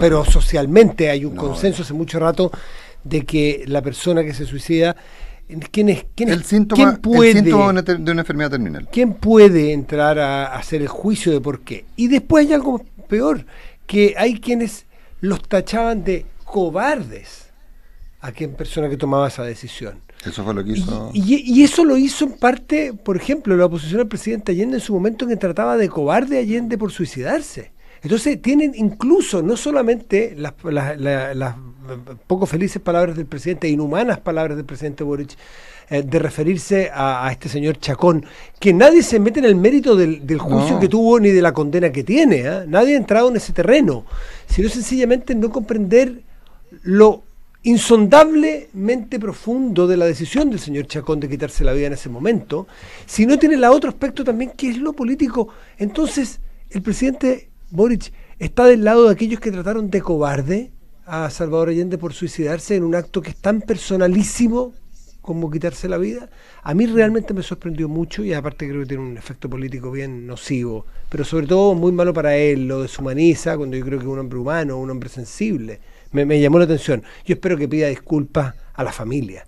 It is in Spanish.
pero socialmente hay un consenso hace mucho rato de que la persona que se suicida ¿Quién es? el síntoma, de, una, enfermedad terminal. ¿Quién puede entrar a, hacer el juicio de por qué? Y después hay algo peor, que hay quienes los tachaban de cobardes a quien persona que tomaba esa decisión. Eso fue lo que hizo. Y, eso lo hizo en parte, por ejemplo, la oposición al presidente Allende en su momento que trataba de cobarde a Allende por suicidarse. Entonces tienen incluso no solamente las, eh, poco felices palabras del presidente, inhumanas palabras del presidente Boric, eh, de referirse a, este señor Chacón, que nadie se mete en el mérito del, juicio que tuvo ni de la condena que tiene, ¿eh? nadie ha entrado en ese terreno, sino sencillamente no comprender lo insondablemente profundo de la decisión del señor Chacón de quitarse la vida en ese momento, si no tiene la otro aspecto también que es lo político, entonces el presidente Boric está del lado de aquellos que trataron de cobarde a Salvador Allende por suicidarse en un acto que es tan personalísimo como quitarse la vida, a mí realmente me sorprendió mucho y aparte creo que tiene un efecto político bien nocivo, pero sobre todo muy malo para él, lo deshumaniza cuando yo creo que es un hombre humano, un hombre sensible. me llamó la atención. Yo espero que pida disculpas a la familia.